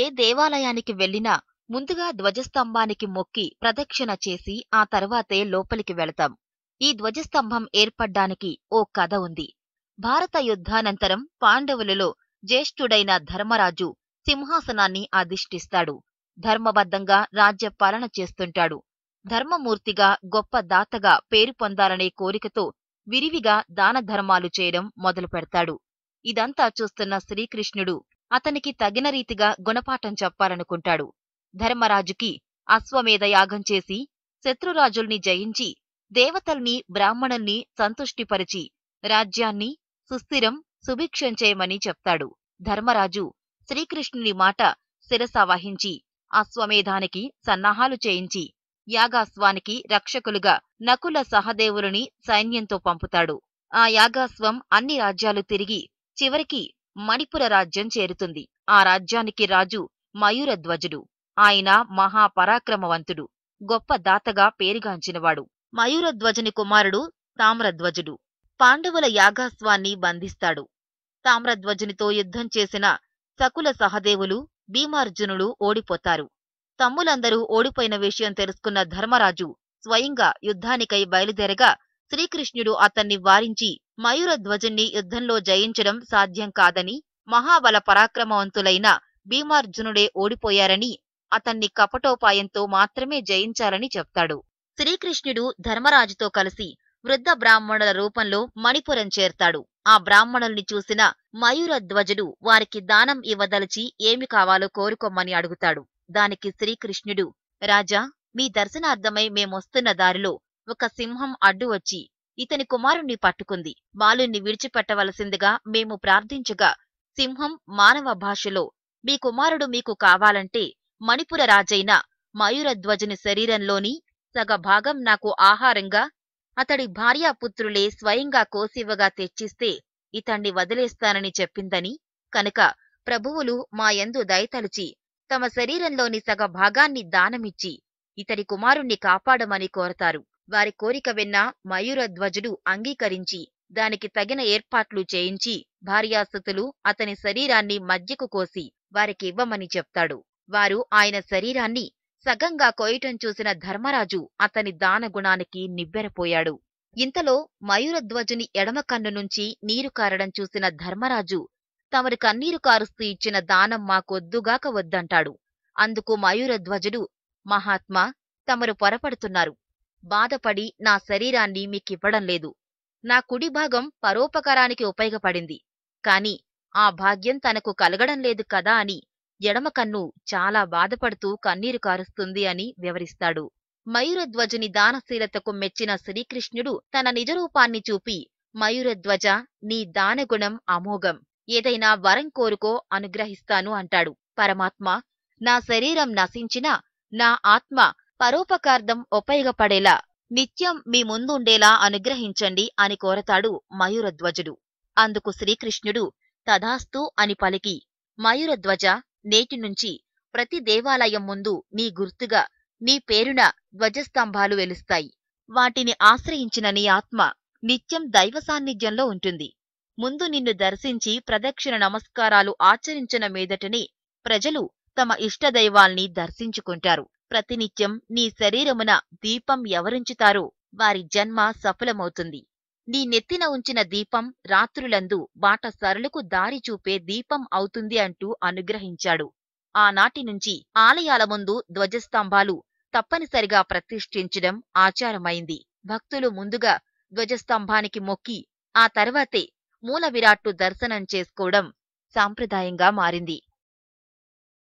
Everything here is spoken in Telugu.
ఏ దేవాలయానికి వెళ్లినా ముందుగా ధ్వజస్తంభానికి మొక్కి ప్రదక్షిణ చేసి ఆ తర్వాతే లోపలికి వెళతాం ఈ ధ్వజస్తంభం ఏర్పడ్డానికి ఓ కథ ఉంది భారత యుద్ధానంతరం పాండవులలో జ్యేష్ఠుడైన ధర్మరాజు సింహాసనాన్ని అధిష్ఠిస్తాడు ధర్మబద్ధంగా రాజ్య పాలన చేస్తుంటాడు ధర్మమూర్తిగా గొప్ప దాతగా పేరు పొందాలనే కోరికతో విరివిగా దాన ధర్మాలు చేయడం మొదలు పెడతాడు ఇదంతా చూస్తున్న శ్రీకృష్ణుడు అతనికి తగిన రీతిగా గుణపాఠం చెప్పాలనుకుంటాడు ధర్మరాజుకి అశ్వమేధ యాగం చేసి శత్రురాజుల్ని జయించి దేవతల్ని బ్రాహ్మణుల్ని సంతుష్టిపరిచి రాజ్యాన్ని సుస్థిరం సుభిక్షం చేయమని చెప్తాడు ధర్మరాజు శ్రీకృష్ణుని మాట శిరస వహించి అశ్వమేధానికి సన్నాహాలు చేయించి యాగాశ్వానికి రక్షకులుగా నకుల సహదేవులని సైన్యంతో పంపుతాడు ఆ యాగాశ్వం అన్ని రాజ్యాలు తిరిగి చివరికి మణిపుర రాజ్యం చేరుతుంది ఆ రాజ్యానికి రాజు మయూరధ్వజుడు ఆయన మహాపరాక్రమవంతుడు గొప్ప దాతగా పేరుగాంచినవాడు మయూరధ్వజుని కుమారుడు తామ్రధ్వజుడు పాండవుల యాగాస్వాన్ని బంధిస్తాడు తామ్రధ్వజునితో యుద్ధం చేసిన సకుల సహదేవులు భీమార్జునుడు ఓడిపోతారు తమ్ములందరూ ఓడిపోయిన విషయం తెలుసుకున్న ధర్మరాజు స్వయంగా యుద్ధానికై బయలుదేరగా శ్రీకృష్ణుడు అతన్ని వారించి మయూర ధ్వజన్ని యుద్ధంలో జయించడం సాధ్యం కాదని మహాబల పరాక్రమవంతులైన భీమార్జునుడే ఓడిపోయారని అతన్ని కపటోపాయంతో మాత్రమే జయించాలని చెప్తాడు శ్రీకృష్ణుడు ధర్మరాజుతో కలిసి వృద్ధ బ్రాహ్మణుల రూపంలో మణిపురం చేర్తాడు ఆ బ్రాహ్మణుల్ని చూసిన మయూర ధ్వజుడు వారికి దానం ఇవ్వదలిచి ఏమి కావాలో కోరుకోమని అడుగుతాడు దానికి శ్రీకృష్ణుడు రాజా మీ దర్శనార్థమై మేమొస్తున్న దారిలో ఒక సింహం అడ్డు వచ్చి ఇతని కుమారుణ్ణి పట్టుకుంది బాలుణ్ణి విడిచిపెట్టవలసిందిగా మేము ప్రార్థించగా సింహం మానవ భాషలో మీ కుమారుడు మీకు కావాలంటే మణిపుర రాజైన మయూరధ్వజుని శరీరంలోని సగ భాగం నాకు ఆహారంగా అతడి భార్యాపుత్రులే స్వయంగా కోసివ్వగా తెచ్చిస్తే ఇతణ్ణి వదిలేస్తానని చెప్పిందని కనుక ప్రభువులు మాయందు దయతలిచి తమ శరీరంలోని సగ భాగాన్ని దానమిచ్చి ఇతని కుమారుణ్ణి కాపాడమని కోరతారు వారి కోరిక విన్న ధ్వజుడు అంగీకరించి దానికి తగిన ఏర్పాట్లు చేయించి భార్యాసుతులు అతని శరీరాన్ని మధ్యకు కోసి వారికివ్వమని చెప్తాడు వారు ఆయన శరీరాన్ని సగంగా కోయటం చూసిన ధర్మరాజు అతని దానగుణానికి నివ్వెరపోయాడు ఇంతలో మయూరధ్వజుని ఎడమ కన్ను నుంచి నీరు కారడం చూసిన ధర్మరాజు తమరు కన్నీరు కారుస్తూ ఇచ్చిన దానం మాకొద్దుగాక వద్దంటాడు అందుకు మయూరధ్వజుడు మహాత్మా తమరు పొరపడుతున్నారు బాధపడి నా శరీరాన్ని మీకివ్వడం లేదు నా కుడి భాగం పరోపకారానికి ఉపయోగపడింది కాని ఆ భాగ్యం తనకు కలగడం లేదు కదా అని ఎడమ కన్ను చాలా బాధపడుతూ కన్నీరు కారుస్తుంది అని వివరిస్తాడు మయూరధ్వజుని దానశీలతకు మెచ్చిన శ్రీకృష్ణుడు తన నిజరూపాన్ని చూపి మయూరధ్వజ నీ దానగుణం అమోఘం ఏదైనా వరం కోరుకో అనుగ్రహిస్తాను అంటాడు పరమాత్మ నా శరీరం నశించినా నా ఆత్మ పరోపకార్థం ఉపయోగపడేలా నిత్యం మీ ముందుండేలా అనుగ్రహించండి అని కోరతాడు మయూరధ్వజుడు అందుకు శ్రీకృష్ణుడు తదాస్తు అని పలికి మయూరధ్వజ నేటి నుంచి ప్రతి దేవాలయం ముందు నీ గుర్తుగా నీ పేరున ధ్వజస్తంభాలు వెలుస్తాయి వాటిని ఆశ్రయించిన నీ ఆత్మ నిత్యం దైవ సాన్నిధ్యంలో ఉంటుంది ముందు నిన్ను దర్శించి ప్రదక్షిణ నమస్కారాలు ఆచరించిన మీదటనే ప్రజలు తమ ఇష్టదైవాల్ని దర్శించుకుంటారు ప్రతినిత్యం నీ శరీరమున దీపం ఎవరుంచుతారో వారి జన్మ సఫలమవుతుంది నీ నెత్తిన ఉంచిన దీపం రాత్రులందు బాటసారులకు దారి చూపే దీపం అవుతుంది అంటూ అనుగ్రహించాడు ఆనాటి నుంచి ఆలయాల ముందు ధ్వజస్తంభాలు తప్పనిసరిగా ప్రతిష్ఠించడం ఆచారమైంది భక్తులు ముందుగా ధ్వజస్తంభానికి మొక్కి ఆ తర్వాతే మూల విరాట్టు దర్శనం చేసుకోవడం సాంప్రదాయంగా మారింది